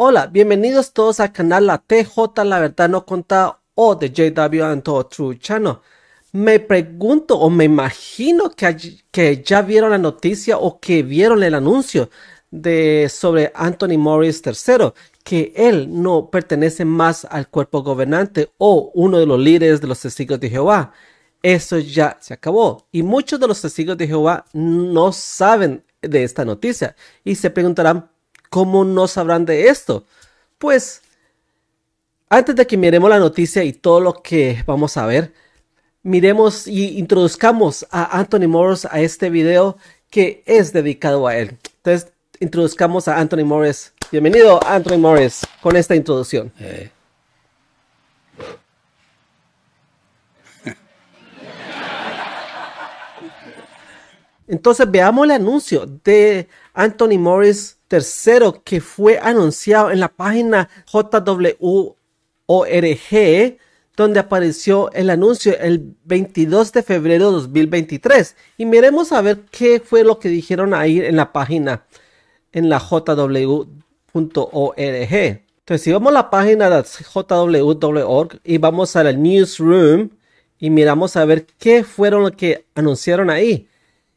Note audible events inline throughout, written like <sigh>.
Hola, bienvenidos todos al canal La TJ La Verdad No Contada o de JW Anto True Channel. Me pregunto o me imagino que, que ya vieron la noticia o que vieron el anuncio de, sobre Anthony Morris III, que él no pertenece más al cuerpo gobernante o uno de los líderes de los testigos de Jehová. Eso ya se acabó. Y muchos de los testigos de Jehová no saben de esta noticia y se preguntarán ¿Cómo no sabrán de esto? Pues, antes de que miremos la noticia y todo lo que vamos a ver, miremos y introduzcamos a Anthony Morris a este video que es dedicado a él. Entonces, introduzcamos a Anthony Morris. Bienvenido, Anthony Morris, con esta introducción. Eh, Entonces veamos el anuncio de Anthony Morris III que fue anunciado en la página JWORG donde apareció el anuncio el 22 de febrero de 2023 y miremos a ver qué fue lo que dijeron ahí en la página en la jw.org. Entonces, si vamos a la página de jw.org y vamos a la newsroom y miramos a ver qué fueron lo que anunciaron ahí.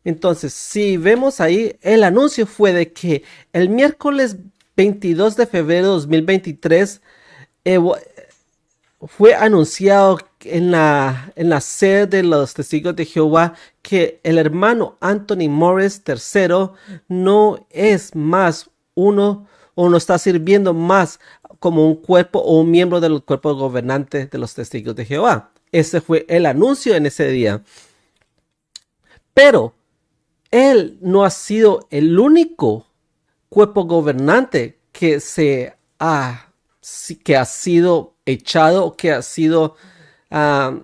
Entonces, si vemos ahí, el anuncio fue de que el miércoles 22 de febrero de 2023 eh, fue anunciado en la, en la sede de los testigos de Jehová que el hermano Anthony Morris III no es más uno o no está sirviendo más como un cuerpo o un miembro del cuerpo gobernante de los testigos de Jehová. Ese fue el anuncio en ese día. Pero él no ha sido el único cuerpo gobernante que se ha, que ha sido echado, que ha sido ah,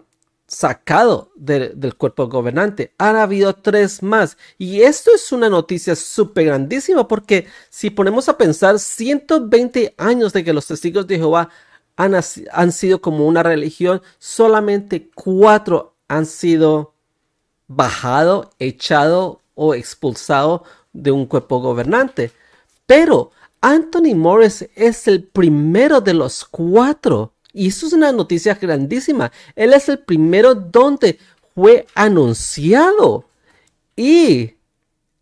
sacado del cuerpo gobernante. Han habido tres más. Y esto es una noticia súper grandísima porque si ponemos a pensar 120 años de que los testigos de Jehová han, han sido como una religión, solamente cuatro han sido bajado, echado o expulsado de un cuerpo gobernante. Pero Anthony Morris es el primero de los cuatro. Y eso es una noticia grandísima. Él es el primero donde fue anunciado. Y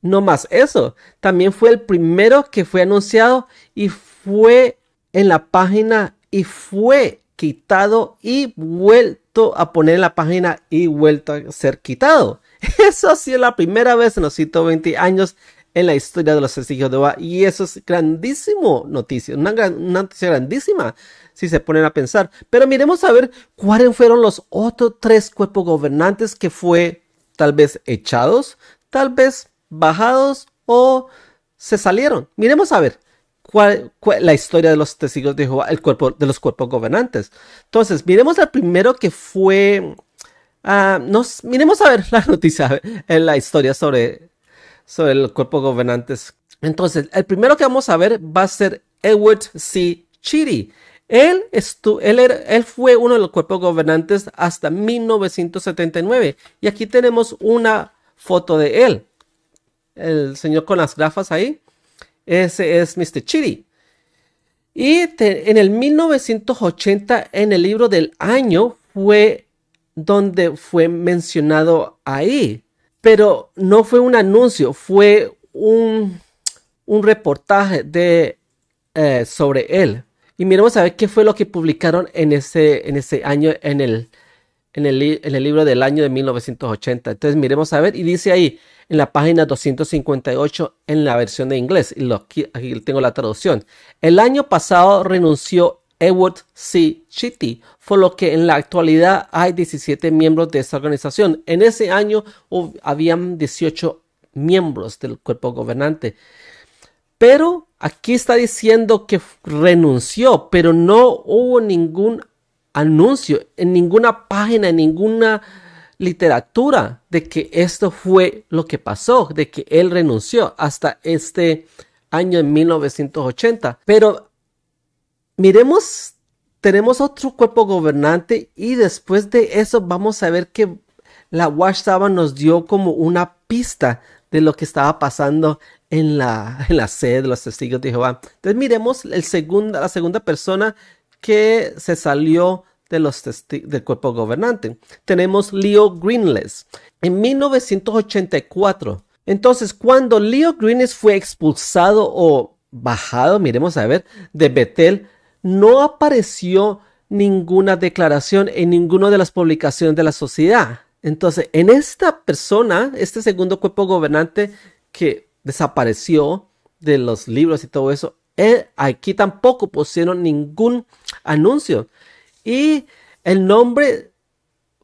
no más eso. También fue el primero que fue anunciado y fue en la página y fue quitado y vuelto a poner en la página y vuelto a ser quitado. Eso ha sido la primera vez en los 120 años en la historia de los testigos de Jehová. Y eso es grandísimo noticia, una, noticia grandísima si se ponen a pensar. Pero miremos a ver cuáles fueron los otros tres cuerpos gobernantes que fue tal vez echados, tal vez bajados o se salieron. Miremos a ver. Cuál, la historia de los testigos de Jehová, el cuerpo de los cuerpos gobernantes. Entonces, miremos al primero que fue Ah, nos miremos a ver <laughs> la noticia, en la historia sobre, sobre el cuerpo gobernantes. Entonces, el primero que vamos a ver va a ser Edward C. Chiri. Él, él, él, fue uno de los cuerpos gobernantes hasta 1979. Y aquí tenemos una foto de él. El señor con las gafas ahí. Ese es Mr. Chiri. Y en el 1980, en el libro del año, fue donde fue mencionado ahí. Pero no fue un anuncio, fue un, reportaje de, eh, sobre él. Y miremos a ver qué fue lo que publicaron en ese, en ese año, en el, el, libro del año de 1980. Entonces miremos a ver, y dice ahí, en la página 258, en la versión de inglés, y aquí, aquí tengo la traducción. El año pasado renunció Edward C. Chitty, por lo que en la actualidad hay 17 miembros de esta organización. En ese año habían 18 miembros del cuerpo gobernante. Pero aquí está diciendo que renunció, pero no hubo ningún anuncio en ninguna página, en ninguna literatura de que esto fue lo que pasó, de que él renunció hasta este año en 1980. Pero miremos, tenemos otro cuerpo gobernante y después de eso vamos a ver que la Watchtower nos dio como una pista de lo que estaba pasando en la, <laughs> en sede de los testigos de Jehová. Entonces miremos el la segunda persona que se salió de los del cuerpo gobernante. Tenemos Leo Greenless. En 1984, entonces, cuando Leo Greenless fue expulsado o bajado, miremos a ver, de Betel, no apareció ninguna declaración en ninguna de las publicaciones de la sociedad. Entonces, en esta persona, este segundo cuerpo gobernante que desapareció de los libros y todo eso, eh, aquí tampoco pusieron ningún anuncio. Y el nombre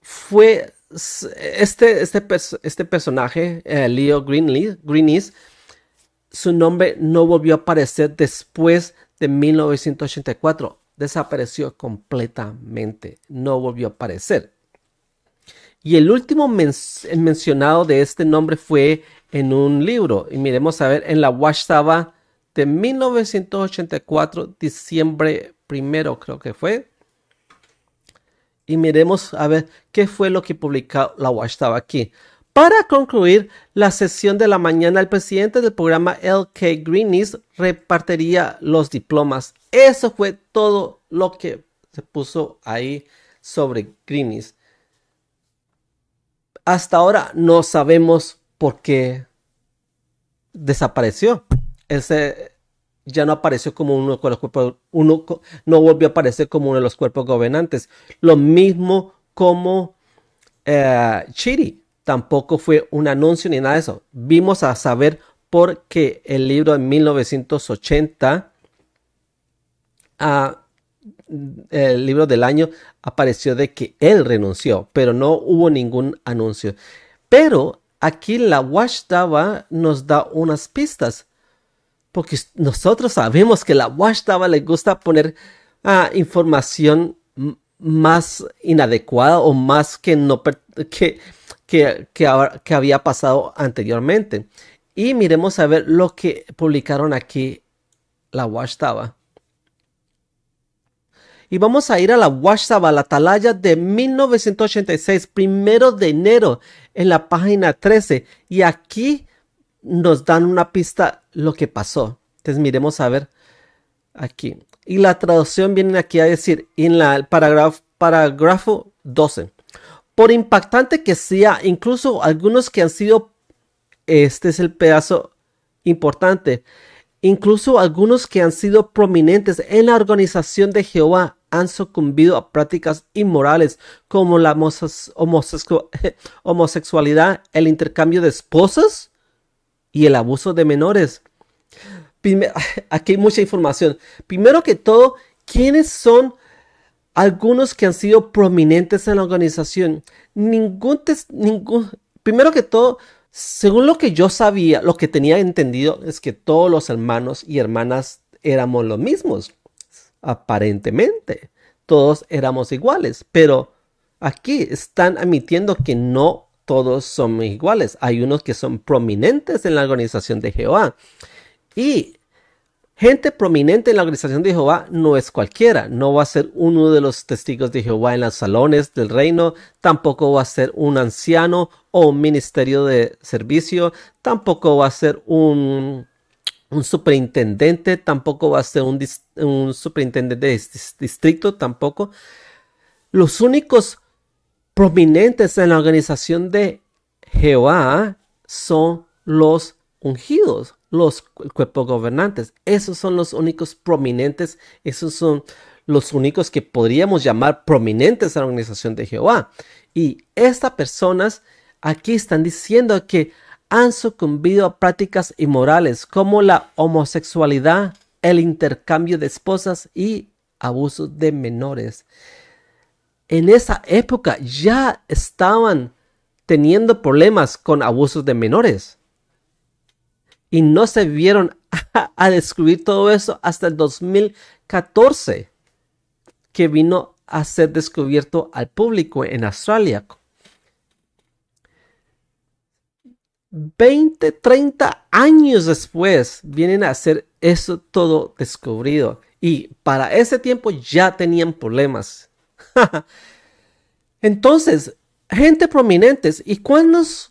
fue este, este, este personaje, eh, Leo Greenlee Greenis, su nombre no volvió a aparecer después de 1984 desapareció completamente, no volvió a aparecer. Y el último mencionado de este nombre fue en un libro, y miremos a ver, en la Washtaba de 1984, diciembre primero creo que fue. Y miremos a ver qué fue lo que publicó la Washtaba aquí. Para concluir la sesión de la mañana, el presidente del programa LK Greenies repartiría los diplomas. Eso fue todo lo que se puso ahí sobre Greenies. Hasta ahora no sabemos por qué desapareció. Él ya no apareció como uno de los cuerpos, uno, no volvió a aparecer como uno de los cuerpos gobernantes. Lo mismo como eh, Chiri tampoco fue un anuncio ni nada de eso. Vimos a saber por qué el libro en 1980, ah, el libro del año, apareció de que él renunció, pero no hubo ningún anuncio. Pero aquí la Washtaba nos da unas pistas, porque nosotros sabemos que la Washtaba le gusta poner ah, información más inadecuada o más que no que que, había pasado anteriormente. Y miremos a ver lo que publicaron aquí la Washtaba. Y vamos a ir a la Washtaba, la atalaya de 1986, primero de enero, en la página 13. Y aquí nos dan una pista lo que pasó. Entonces miremos a ver aquí. Y la traducción viene aquí a decir en la, el parágrafo, parágrafo 12 por impactante que sea, incluso algunos que han sido, este es el pedazo importante, incluso algunos que han sido prominentes en la organización de Jehová han sucumbido a prácticas inmorales como la <laughs> homosexualidad, el intercambio de esposas y el abuso de menores. <laughs> aquí hay mucha información. Primero que todo, ¿quiénes son algunos que han sido prominentes en la organización. Ningún, ningún, primero que todo, según lo que yo sabía, lo que tenía entendido es que todos los hermanos y hermanas éramos los mismos, aparentemente. Todos éramos iguales, pero aquí están admitiendo que no todos son iguales. Hay unos que son prominentes en la organización de Jehová. Y Gente prominente en la organización de Jehová no es cualquiera, no va a ser uno de los testigos de Jehová en los salones del reino, tampoco va a ser un anciano o un ministerio de servicio, tampoco va a ser un, superintendente, tampoco va a ser un, un superintendente de distrito, tampoco. Los únicos prominentes en la organización de Jehová son los ungidos, los cuerpos gobernantes. Esos son los únicos prominentes, esos son los únicos que podríamos llamar prominentes a la organización de Jehová. Y estas personas aquí están diciendo que han sucumbido a prácticas inmorales como la homosexualidad, el intercambio de esposas y abusos de menores. En esa época ya estaban teniendo problemas con abusos de menores y no se vieron a, descubrir todo eso hasta el 2014, que vino a ser descubierto al público en Australia. 20, 30 años después vienen a hacer eso todo descubrido. Y para ese tiempo ya tenían problemas. <laughs> Entonces, gente prominentes, ¿y cuántos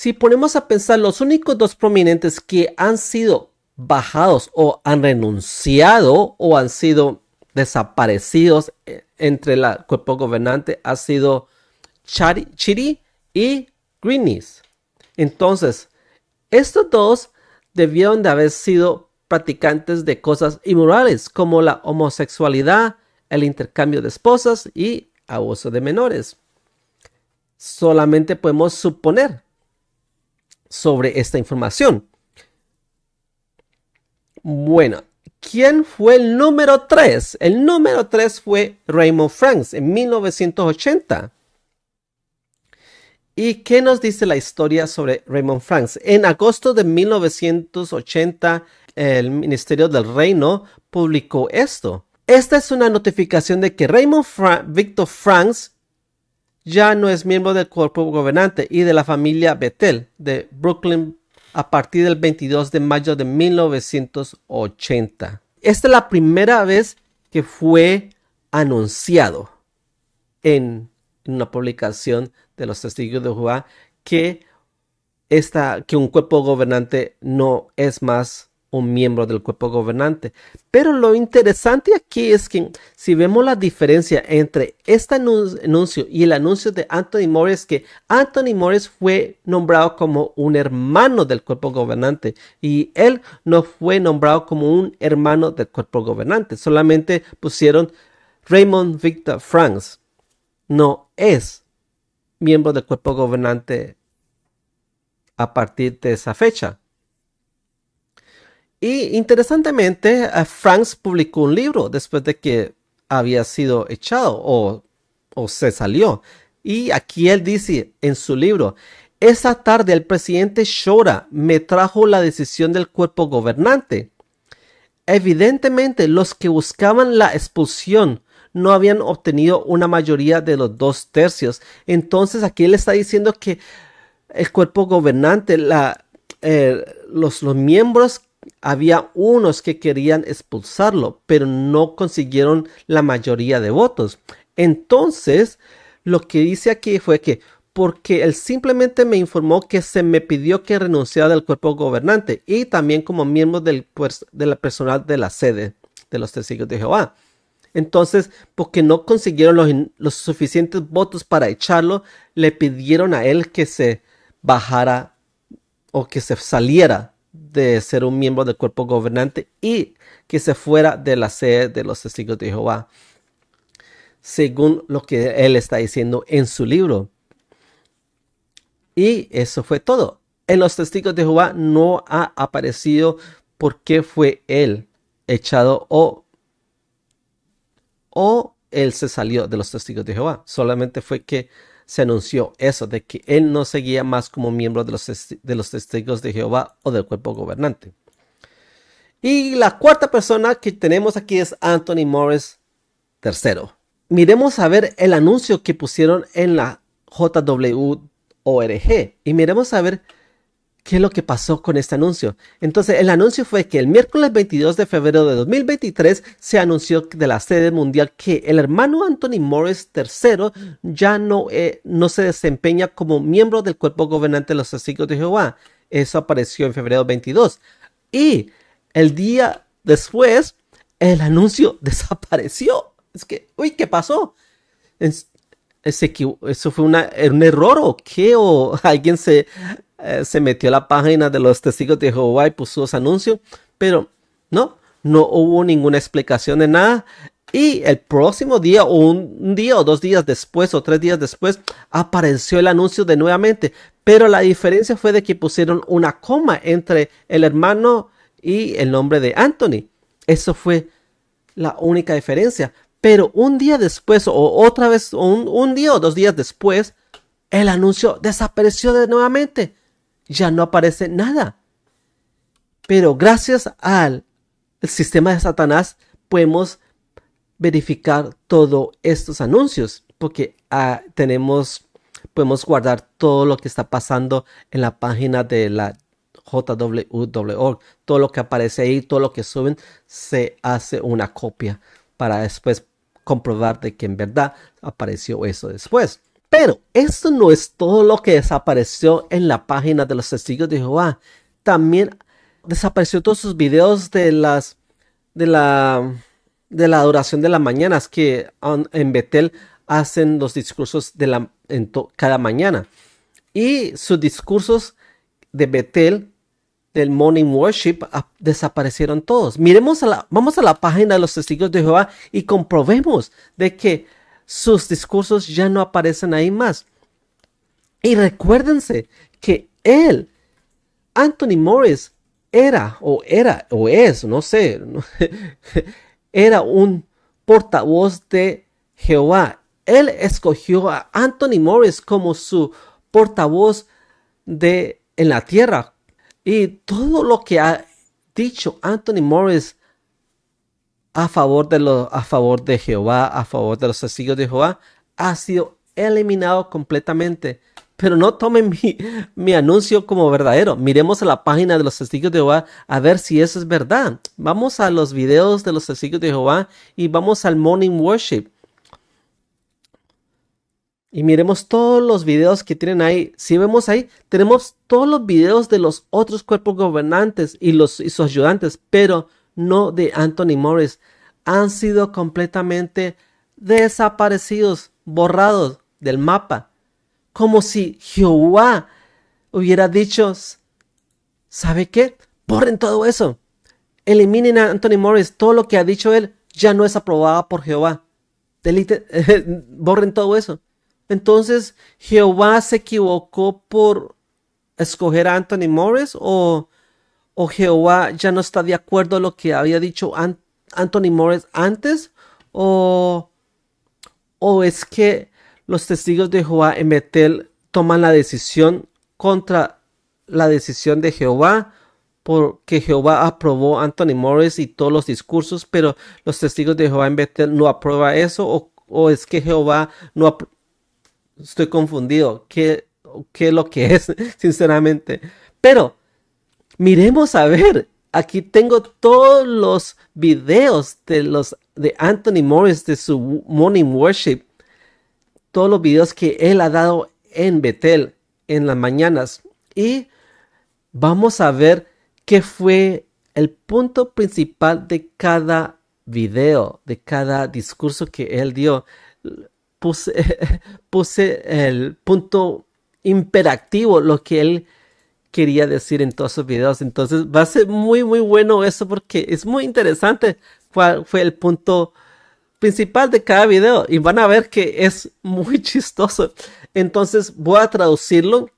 si ponemos a pensar, los únicos dos prominentes que han sido bajados o han renunciado o han sido desaparecidos eh, entre el cuerpo gobernante ha sido Chari, Chiri y Greenies. Entonces, estos dos debieron de haber sido practicantes de cosas inmorales como la homosexualidad, el intercambio de esposas y abuso de menores. Solamente podemos suponer sobre esta información. Bueno, ¿quién fue el número 3? El número 3 fue Raymond Franks en 1980. ¿Y qué nos dice la historia sobre Raymond Franks? En agosto de 1980, el Ministerio del Reino publicó esto. Esta es una notificación de que Raymond Franks. Victor Franks ya no es miembro del cuerpo gobernante y de la familia Bethel de Brooklyn a partir del 22 de mayo de 1980. Esta es la primera vez que fue anunciado en una publicación de los testigos de Jehová que, que un cuerpo gobernante no es más un miembro del cuerpo gobernante. Pero lo interesante aquí es que si vemos la diferencia entre este anuncio y el anuncio de Anthony Morris, que Anthony Morris fue nombrado como un hermano del cuerpo gobernante y él no fue nombrado como un hermano del cuerpo gobernante, solamente pusieron Raymond Victor Franks. No es miembro del cuerpo gobernante a partir de esa fecha. Y interesantemente, eh, Franks publicó un libro después de que había sido echado o, se salió. Y aquí él dice en su libro, esa tarde el presidente Shora me trajo la decisión del cuerpo gobernante. Evidentemente los que buscaban la expulsión no habían obtenido una mayoría de los dos tercios. Entonces aquí él está diciendo que el cuerpo gobernante, eh, los, los miembros había unos que querían expulsarlo, pero no consiguieron la mayoría de votos. Entonces, lo que dice aquí fue que porque él simplemente me informó que se me pidió que renunciara del cuerpo gobernante y también como miembro del, de la personal de la sede de los testigos de Jehová. Entonces, porque no consiguieron los suficientes votos para echarlo, le pidieron a él que se bajara o que se saliera de ser un miembro del cuerpo gobernante y que se fuera de la sede de los testigos de Jehová, según lo que él está diciendo en su libro. Y eso fue todo. En los testigos de Jehová no ha aparecido por qué fue él echado o, o él se salió de los testigos de Jehová. Solamente fue que se anunció eso, de que él no seguía más como miembro de los, de los testigos de Jehová o del cuerpo gobernante. Y la cuarta persona que tenemos aquí es Anthony Morris tercero Miremos a ver el anuncio que pusieron en la JWORG y miremos a ver qué es lo que pasó con este anuncio. Entonces, el anuncio fue que el miércoles 22 de febrero de 2023 se anunció de la sede mundial que el hermano Anthony Morris III ya no, eh, no se desempeña como miembro del cuerpo gobernante de los testigos de Jehová. Eso apareció en febrero 22. Y el día después, el anuncio <laughs> desapareció. Es que, uy, ¿qué pasó? ¿Eso fue una, un error o qué? ¿O <laughs> alguien se eh, se metió a la página de los testigos de Jehová y puso anuncio anuncio pero no, no hubo ninguna explicación de nada. Y el próximo día, o un día, o dos días después, o tres días después, apareció el anuncio de nuevamente. Pero la diferencia fue de que pusieron una coma entre el hermano y el nombre de Anthony. Eso fue la única diferencia. Pero un día después, o otra vez, un, un día o dos días después, el anuncio desapareció de nuevamente ya no aparece nada. Pero gracias al sistema de Satanás podemos verificar todos estos anuncios porque ah, tenemos podemos guardar todo lo que está pasando en la página de la JWW.org todo lo que aparece ahí, todo lo que suben, se hace una copia para después comprobar de que en verdad apareció eso después. Pero esto no es todo lo que desapareció en la página de los testigos de Jehová. También desapareció todos sus videos de las de la de la adoración de las mañanas que um, en Betel hacen los discursos de la en cada mañana y sus discursos de Betel del morning worship desaparecieron todos. Miremos la, vamos a la página de los testigos de Jehová y comprobemos de que sus discursos ya no aparecen ahí más. Y recuérdense que él, Anthony Morris, era o era o es, no sé, <laughs> era un portavoz de Jehová. Él escogió a Anthony Morris como su portavoz de en la tierra. Y todo lo que ha dicho Anthony Morris a favor de, los, a favor de Jehová, a favor de los testigos de Jehová, ha sido eliminado completamente. Pero no tomen mi, mi, anuncio como verdadero. Miremos a la página de los testigos de Jehová a ver si eso es verdad. Vamos a los videos de los testigos de Jehová y vamos al Morning Worship. Y miremos todos los videos que tienen ahí. Si vemos ahí, tenemos todos los videos de los otros cuerpos gobernantes y, los, y sus ayudantes, pero no de Anthony Morris, han sido completamente desaparecidos, borrados del mapa, como si Jehová hubiera dicho, ¿sabe qué? Borren todo eso. Eliminen a Anthony Morris. Todo lo que ha dicho él ya no es aprobado por Jehová. <laughs> borren todo eso. Entonces, ¿Jehová se equivocó por escoger a Anthony Morris o o Jehová ya no está de acuerdo a lo que había dicho Anthony Morris antes, o, o es que los testigos de Jehová en Betel toman la decisión contra la decisión de Jehová, porque Jehová aprobó Anthony Morris y todos los discursos, pero los testigos de Jehová en Betel no aprueba eso, o, es que Jehová no Estoy confundido, ¿Qué, ¿qué es lo que es, <laughs> sinceramente? Pero Miremos a ver. Aquí tengo todos los videos de los de Anthony Morris de su morning worship. Todos los videos que él ha dado en Betel en las mañanas. Y vamos a ver qué fue el punto principal de cada video, de cada discurso que él dio. Puse, <laughs> puse el punto imperativo, lo que él quería decir en todos sus videos. Entonces va a ser muy, muy bueno eso porque es muy interesante cuál fue el punto principal de cada video y van a ver que es muy <laughs> chistoso. Entonces voy a traducirlo.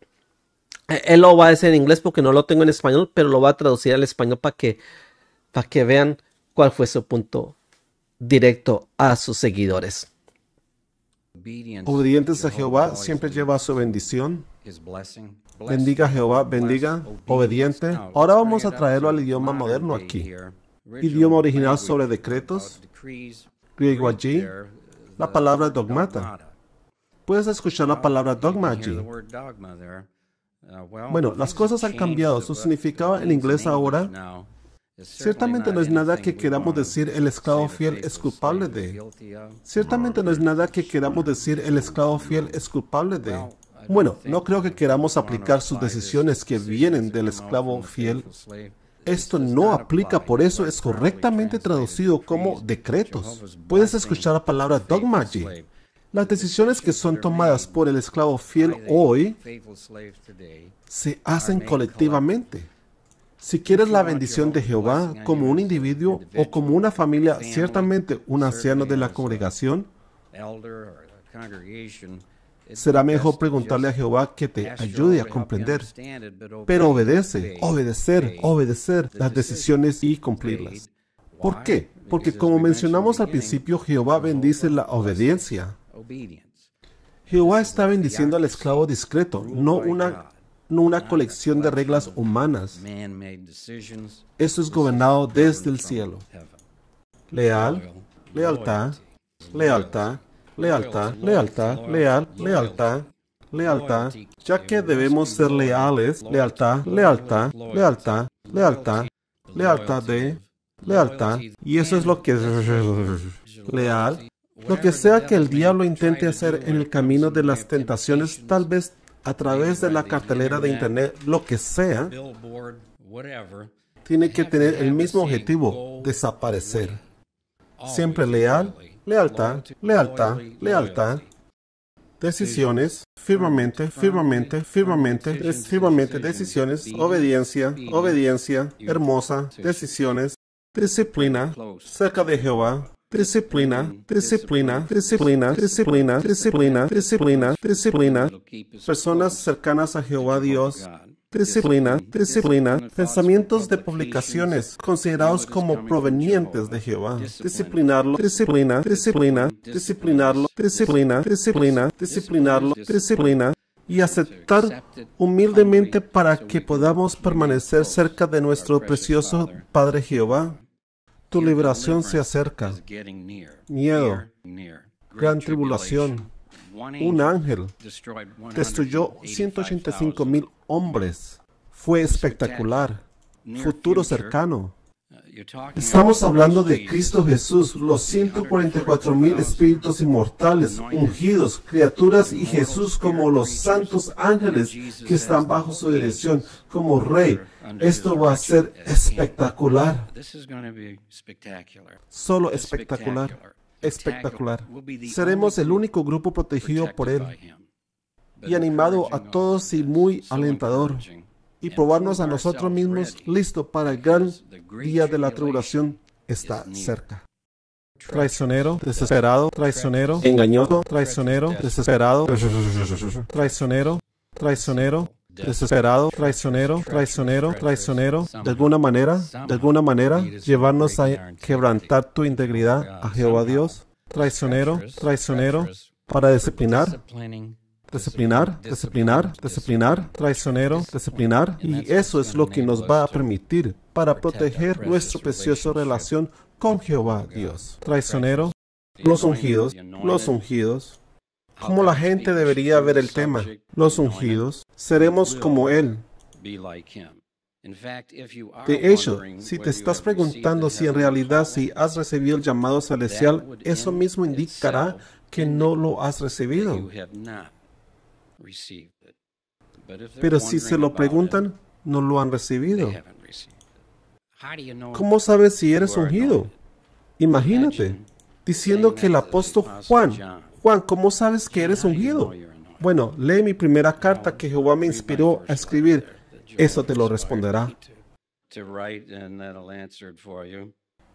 Eh, él lo va a decir en inglés porque no lo tengo en español, pero lo va a traducir al español para que, para que vean cuál fue su punto directo a sus seguidores. Obedientes a Jehová siempre lleva su bendición. Bendiga Jehová, bendiga, obediente. Ahora vamos a traerlo al idioma moderno aquí. Idioma original sobre decretos, griego allí, la palabra dogmata. Puedes escuchar la palabra dogma allí. Uh, bueno, las cosas han cambiado. Su significado en inglés ahora Ciertamente no es nada que queramos decir el esclavo fiel es culpable de. Ciertamente no es nada que queramos decir el esclavo fiel es culpable de. Bueno, no creo que queramos aplicar sus decisiones que vienen del esclavo fiel. Esto no aplica, por eso es correctamente traducido como decretos. Puedes escuchar la palabra dogma Las decisiones que son tomadas por el esclavo fiel hoy se hacen colectivamente. Si quieres la bendición de Jehová como un individuo o como una familia, ciertamente un anciano de la congregación, será mejor preguntarle a Jehová que te ayude a comprender. Pero obedece, obedecer, obedecer las decisiones y cumplirlas. ¿Por qué? Porque como mencionamos al principio, Jehová bendice la obediencia. Jehová está bendiciendo al esclavo discreto, no una no una colección de reglas humanas. Esto es gobernado desde el cielo. Leal, lealtad, lealtad, lealtad, lealtad, leal, lealtad, lealtad, ya que debemos ser leales, lealtad, lealtad, lealtad, lealtad, lealtad de, lealtad, y eso es lo que es leal. Lo que sea que el diablo intente hacer en el camino de las tentaciones, tal vez a través de la cartelera de Internet, lo que sea, tiene que tener el mismo objetivo, desaparecer. Siempre leal, lealtad, lealtad, lealtad. Decisiones, firmemente, firmemente, firmemente, firmemente, decisiones, obediencia, obediencia, hermosa, decisiones, disciplina, cerca de Jehová, disciplina, disciplina, disciplina, disciplina, disciplina, disciplina, disciplina, personas cercanas a Jehová Dios, disciplina, disciplina, pensamientos de publicaciones considerados como provenientes de Jehová, disciplinarlo, disciplina, disciplina, disciplinarlo, disciplina, disciplina, disciplinarlo, disciplina y aceptar humildemente para que podamos permanecer cerca de nuestro precioso Padre Jehová. Tu liberación se acerca. Miedo, gran tribulación. Un ángel destruyó 185 mil hombres. Fue espectacular. Futuro cercano. Estamos hablando de Cristo Jesús, los 144 mil espíritus inmortales, ungidos, criaturas y Jesús como los santos ángeles que están bajo su dirección como rey. Esto va a ser espectacular. Solo espectacular. Espectacular. Seremos el único grupo protegido por Él y animado a todos y muy alentador y probarnos a nosotros mismos listo para el gran día de la tribulación está cerca. Traicionero, desesperado, traicionero, engañoso, traicionero, desesperado, traicionero, traicionero desesperado, traicionero, traicionero, traicionero, de alguna manera, de alguna manera, llevarnos a quebrantar tu integridad a Jehová Dios, traicionero, traicionero, para disciplinar, disciplinar, disciplinar, disciplinar, traicionero, disciplinar, y eso es lo que nos va a permitir para proteger nuestra preciosa relación con Jehová Dios, traicionero, los ungidos, los ungidos, cómo la gente debería ver el tema. Los ungidos seremos como Él. De hecho, si te estás preguntando si en realidad si has recibido el llamado celestial, eso mismo indicará que no lo has recibido. Pero si se lo preguntan, no lo han recibido. ¿Cómo sabes si eres ungido? Imagínate, diciendo que el apóstol Juan Juan, ¿cómo sabes que eres ungido? Bueno, lee mi primera carta que Jehová me inspiró a escribir. Eso te lo responderá.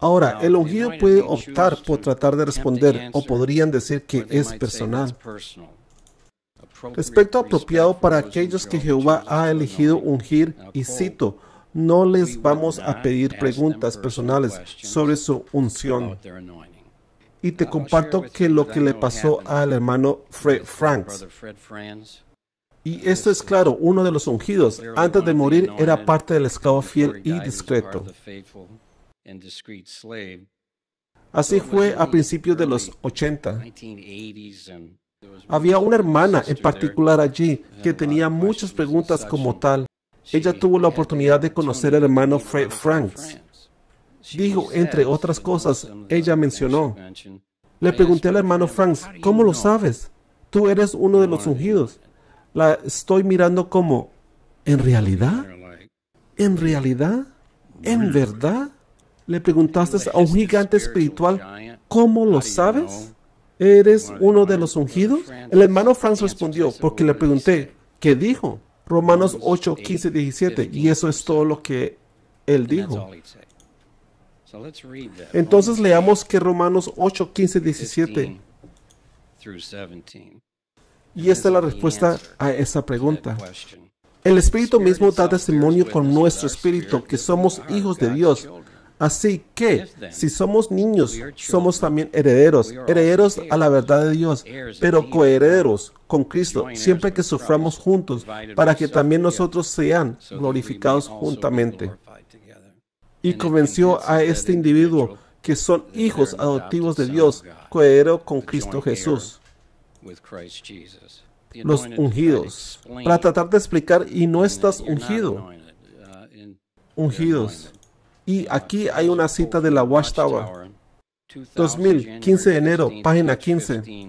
Ahora, el ungido puede optar por tratar de responder o podrían decir que es personal. Respecto apropiado para aquellos que Jehová ha elegido ungir, y cito, no les vamos a pedir preguntas personales sobre su unción y te comparto que lo que le pasó al hermano Fred Franks. Y esto es claro, uno de los ungidos, antes de morir, era parte del esclavo fiel y discreto. Así fue a principios de los 80. Había una hermana en particular allí que tenía muchas preguntas como tal. Ella tuvo la oportunidad de conocer al hermano Fred Franks. Dijo, entre otras cosas, ella mencionó. Le pregunté al hermano Franz, ¿cómo lo sabes? Tú eres uno de los ungidos. La estoy mirando como, ¿en realidad? ¿En realidad? ¿En verdad? Le preguntaste a un gigante espiritual, ¿cómo lo sabes? ¿Eres uno de los ungidos? El hermano Franz respondió, porque le pregunté, ¿qué dijo? Romanos 8, 15, 17. Y eso es todo lo que él dijo. Entonces leamos que Romanos 8, 15, 17. Y esta es la respuesta a esa pregunta. El Espíritu mismo da testimonio con nuestro Espíritu que somos hijos de Dios. Así que, si somos niños, somos también herederos, herederos a la verdad de Dios, pero coherederos con Cristo, siempre que suframos juntos, para que también nosotros sean glorificados juntamente y convenció a este individuo que son hijos adoptivos de Dios, cohero con Cristo Jesús. Los ungidos. Para tratar de explicar, y no estás ungido. Ungidos. Y aquí hay una cita de la Watchtower. 2015 de enero, página 15.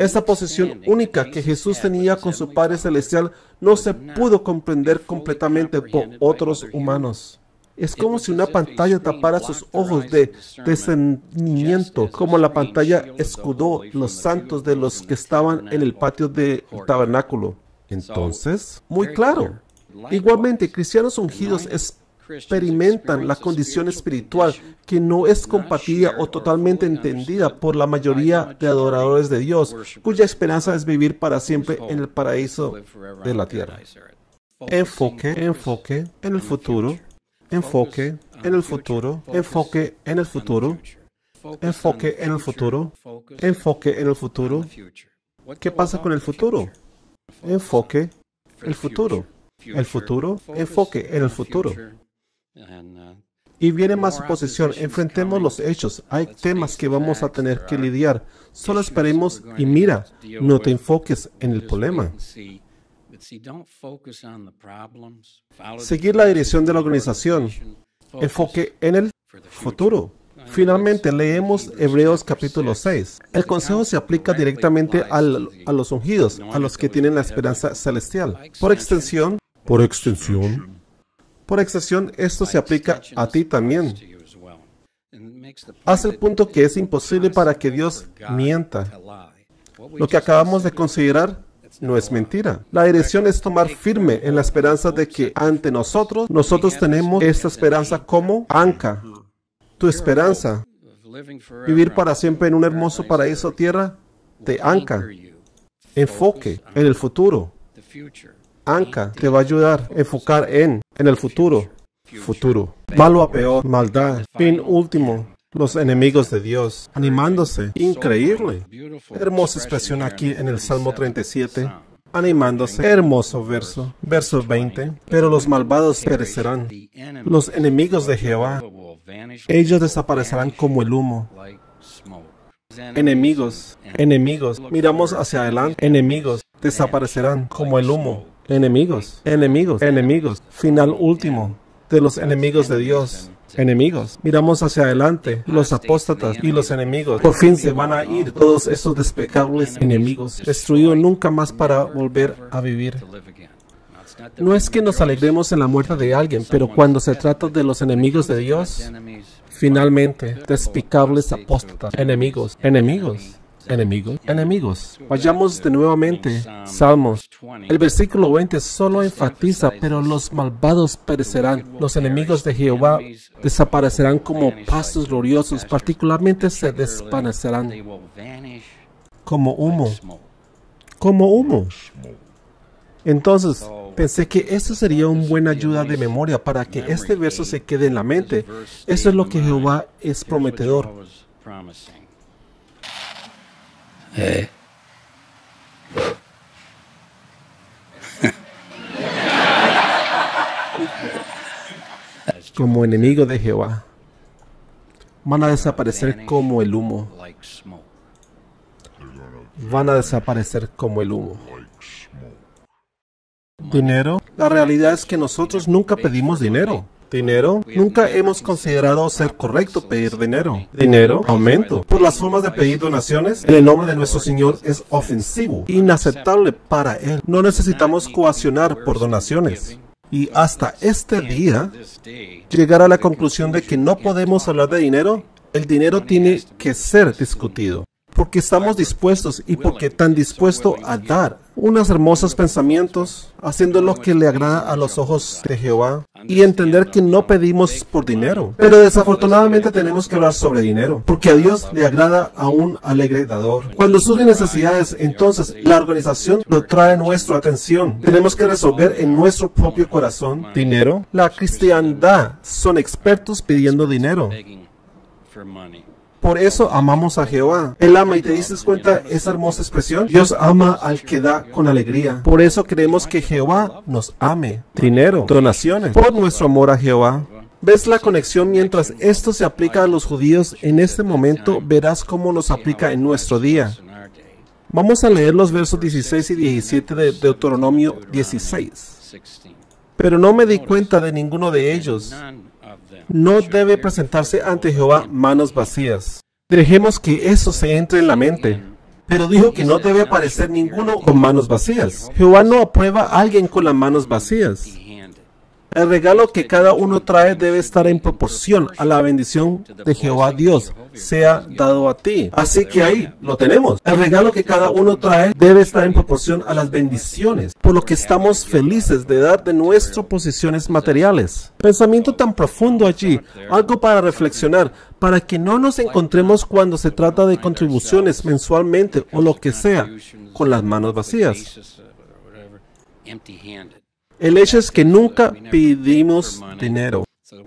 Esta posición única que Jesús tenía con su Padre Celestial no se pudo comprender completamente por otros humanos. Es como si una pantalla tapara sus ojos de descendimiento, como la pantalla escudó los santos de los que estaban en el patio del tabernáculo. Entonces, muy claro. Igualmente, cristianos ungidos experimentan la condición espiritual que no es compartida o totalmente entendida por la mayoría de adoradores de Dios, cuya esperanza es vivir para siempre en el paraíso de la tierra. Enfoque, enfoque en el futuro enfoque en el futuro, enfoque en el futuro, enfoque en el futuro, enfoque en el uh, futuro. ¿Qué pasa con el futuro? Enfoque el futuro, el futuro, enfoque en el futuro. Y viene más oposición. Enfrentemos los hechos. Hay temas que vamos a tener que lidiar. Solo esperemos y mira, no te enfoques en el problema. Seguir la dirección de la organización. Enfoque en el futuro. Finalmente leemos Hebreos capítulo 6. El consejo se aplica directamente a los ungidos, a los que tienen la esperanza celestial. Por extensión, por extensión, por extensión, esto se aplica a ti también. Hace el punto que es imposible para que Dios mienta. Lo que acabamos de considerar no es mentira. La dirección es tomar firme en la esperanza de que ante nosotros, nosotros tenemos esta esperanza como anca. Tu esperanza, vivir para siempre en un hermoso paraíso tierra, de anca. Enfoque en el futuro. Anca te va a ayudar a enfocar en, en el futuro. Futuro. Malo a peor, maldad. Fin último los enemigos de Dios, animándose. Increíble. Hermosa expresión aquí en el Salmo 37 animándose. Hermoso verso. Verso 20. Pero los malvados perecerán. Los enemigos de Jehová. Ellos desaparecerán como el humo. Enemigos. Enemigos. Miramos hacia adelante. Enemigos. Desaparecerán como el humo. Enemigos. Enemigos. Enemigos. Final último de los enemigos de Dios enemigos. Miramos hacia adelante, ah, los apóstatas y los enemigos. Por fin se van a ir todos esos despecables enemigos, destruidos nunca más para volver a vivir. No es que nos alegremos en la muerte de alguien, pero cuando se trata de los enemigos de Dios, finalmente, despicables apóstatas, enemigos, enemigos enemigos, enemigos. Vayamos de nuevamente, Salmos. El versículo 20 solo enfatiza, pero los malvados perecerán. Los enemigos de Jehová desaparecerán como pastos gloriosos, particularmente se desvanecerán como humo. Como humo. Entonces, pensé que esto sería una buena ayuda de memoria para que este verso se quede en la mente. Eso es lo que Jehová es prometedor. ¿Eh? <laughs> como enemigo de Jehová. Van a desaparecer como el humo. Van a desaparecer como el humo. Dinero. La realidad es que nosotros nunca pedimos dinero. ¿Dinero? Nunca hemos considerado ser correcto pedir dinero. ¿Dinero? Aumento. Por las formas de pedir donaciones, en el nombre de nuestro Señor es ofensivo, inaceptable para Él. No necesitamos coaccionar por donaciones. Y hasta este día, llegar a la conclusión de que no podemos hablar de dinero, el dinero tiene que ser discutido porque estamos dispuestos y porque tan dispuesto a dar unos hermosos pensamientos, haciendo lo que le agrada a los ojos de Jehová y entender que no pedimos por dinero. Pero desafortunadamente tenemos que hablar sobre dinero, porque a Dios le agrada a un alegre dador. Cuando surgen necesidades, entonces la organización lo trae a nuestra atención. Tenemos que resolver en nuestro propio corazón dinero. La cristiandad son expertos pidiendo dinero. Por eso amamos a Jehová. Él ama y te dices cuenta esa hermosa expresión. Dios ama al que da con alegría. Por eso creemos que Jehová nos ame. Dinero, donaciones. Por nuestro amor a Jehová. ¿Ves la conexión mientras esto se aplica a los judíos? En este momento verás cómo nos aplica en nuestro día. Vamos a leer los versos 16 y 17 de Deuteronomio 16. Pero no me di cuenta de ninguno de ellos no debe presentarse ante Jehová manos vacías. Dejemos que eso se entre en la mente. Pero dijo que no debe aparecer ninguno con manos vacías. Jehová no aprueba a alguien con las manos vacías. El regalo que cada uno trae debe estar en proporción a la bendición de Jehová Dios, sea dado a ti. Así que ahí lo tenemos. El regalo que cada uno trae debe estar en proporción a las bendiciones, por lo que estamos felices de dar de nuestras posiciones materiales. Pensamiento tan profundo allí, algo para reflexionar, para que no nos encontremos cuando se trata de contribuciones mensualmente o lo que sea, con las manos vacías. Uh, el hecho es que nunca pedimos dinero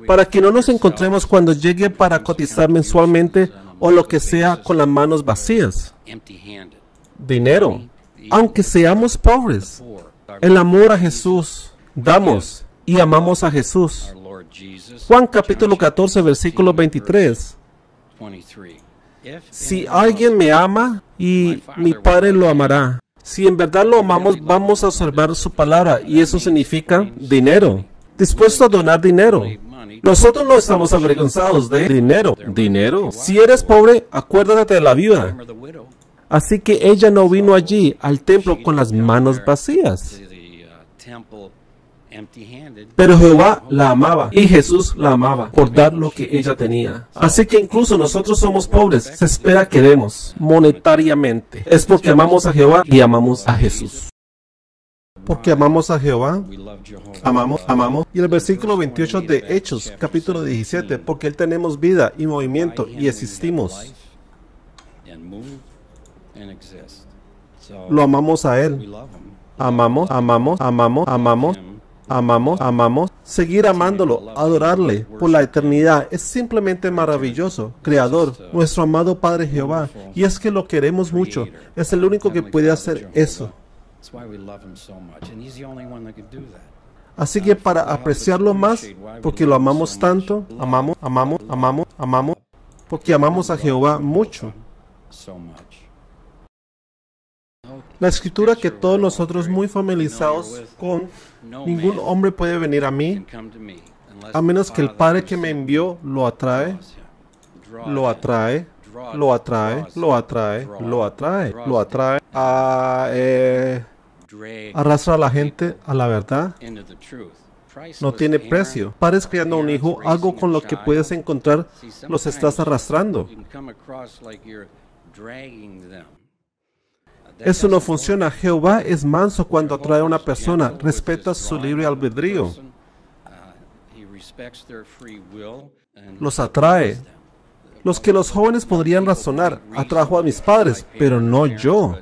para que no nos encontremos cuando llegue para cotizar mensualmente o lo que sea con las manos vacías. Dinero, aunque seamos pobres, el amor a Jesús, damos y amamos a Jesús. Juan capítulo 14, versículo 23. Si alguien me ama y mi Padre lo amará, si en verdad lo amamos, vamos a observar su palabra y eso significa dinero. Dispuesto a donar dinero. Nosotros no estamos avergonzados de dinero. Dinero. Si eres pobre, acuérdate de la viuda. Así que ella no vino allí al templo con las manos vacías. Pero Jehová la amaba y Jesús la amaba por dar lo que ella tenía. Así que incluso nosotros somos pobres, se espera que demos monetariamente. Es porque amamos a Jehová y amamos a Jesús. Porque amamos a Jehová, amamos, amamos. Y el versículo 28 de Hechos, capítulo 17, porque Él tenemos vida y movimiento y existimos. Lo amamos a Él. Amamos, amamos, amamos, amamos. Amamos, amamos, seguir amándolo, adorarle por la eternidad es simplemente maravilloso. Creador, nuestro amado Padre Jehová, y es que lo queremos mucho, es el único que puede hacer eso. Así que para apreciarlo más, porque lo amamos tanto, amamos, amamos, amamos, amamos, porque amamos a Jehová mucho. La escritura que todos nosotros muy familiarizados con, ningún hombre puede venir a mí a menos que el Padre que me envió lo atrae, lo atrae, lo atrae, lo atrae, lo atrae, lo atrae, a, eh, arrastra a la gente a la verdad. No tiene precio. Pares criando un hijo, algo con lo que puedes encontrar, los estás arrastrando. Eso no funciona. Jehová es manso cuando atrae a una persona, respeta su libre albedrío. Los atrae. Los que los jóvenes podrían razonar, atrajo a mis padres, pero no yo.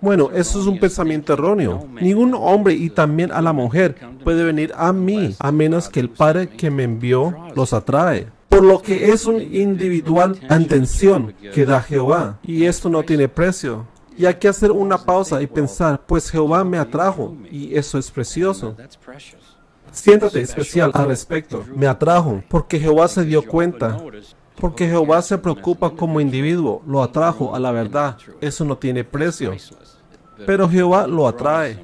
Bueno, eso es un pensamiento erróneo. Ningún hombre y también a la mujer puede venir a mí a menos que el Padre que me envió los atrae por lo que es un individual atención que da Jehová. Y esto no tiene precio. Y hay que hacer una pausa y pensar, pues Jehová me atrajo y eso es precioso. Siéntate especial al respecto. Me atrajo porque Jehová se dio cuenta. Porque Jehová se preocupa como individuo, lo atrajo a la verdad. Eso no tiene precio. Pero Jehová lo atrae.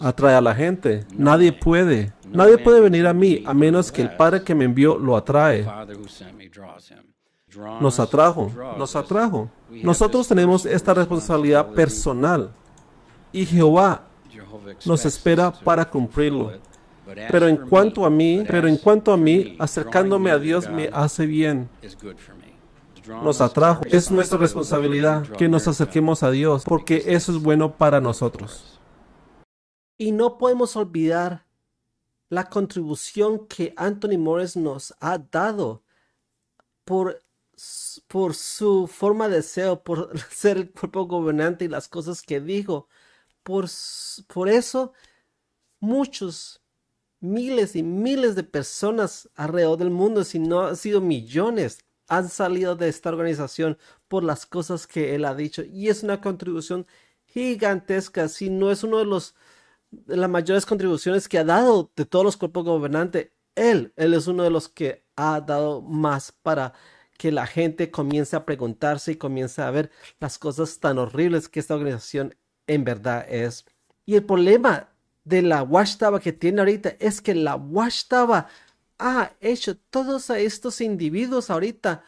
Atrae a la gente. Nadie puede Nadie puede venir a mí a menos que el Padre que me envió lo atrae. Nos atrajo, nos atrajo. Nosotros tenemos esta responsabilidad personal y Jehová nos espera para cumplirlo. Pero en cuanto a mí, pero en cuanto a mí, acercándome a Dios me hace bien. Nos atrajo. Es nuestra responsabilidad que nos acerquemos a Dios porque eso es bueno para nosotros. Y no podemos olvidar la contribución que Anthony Morris nos ha dado por, por su forma de ser, por <laughs> ser el cuerpo gobernante y las cosas que dijo. Por, por eso, muchos, miles y miles de personas alrededor del mundo, si no han sido millones, han salido de esta organización por las cosas que él ha dicho. Y es una contribución gigantesca, si no es uno de los las mayores contribuciones que ha dado de todos los cuerpos gobernantes. Él, él es uno de los que ha dado más para que la gente comience a preguntarse y comience a ver las cosas tan horribles que esta organización en verdad es. Y el problema de la Washtaba que tiene ahorita es que la Washtaba ha hecho todos estos individuos ahorita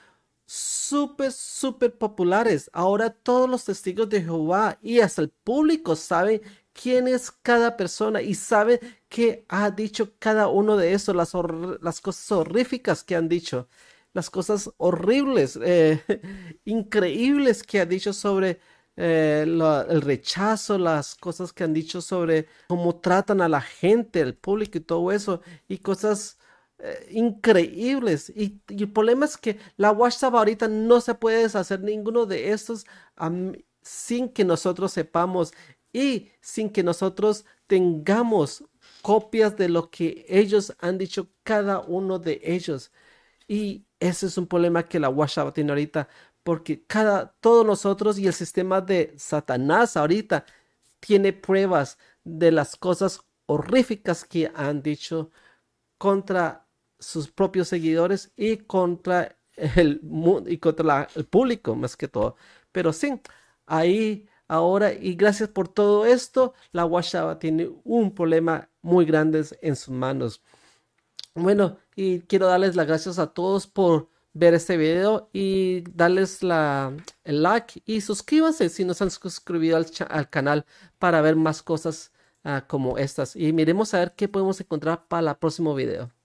súper, súper populares. Ahora todos los testigos de Jehová y hasta el público saben quién es cada persona y sabe qué ha dicho cada uno de esos, las, cosas horríficas que han dicho, las cosas horribles, eh, <laughs> increíbles que ha dicho sobre eh, el rechazo, las cosas que han dicho sobre cómo tratan a la gente, el público y todo eso, y cosas eh, increíbles. Y, el problema es que la WhatsApp ahorita no se puede deshacer ninguno de estos sin que nosotros sepamos y sin que nosotros tengamos copias de lo que ellos han dicho cada uno de ellos. Y ese es un problema que la WhatsApp tiene ahorita, porque cada todos nosotros y el sistema de Satanás ahorita tiene pruebas de las cosas horríficas que han dicho contra sus propios seguidores y contra el mundo y contra el público más que todo. Pero sí, ahí ahora y gracias por todo esto, la Washaba tiene un problema muy grande en sus manos. Bueno, y quiero darles las gracias a todos por ver este video y darles la, el like y suscríbanse si no se han suscribido al, canal para ver más cosas ah, como estas. Y miremos a ver qué podemos encontrar para el próximo video.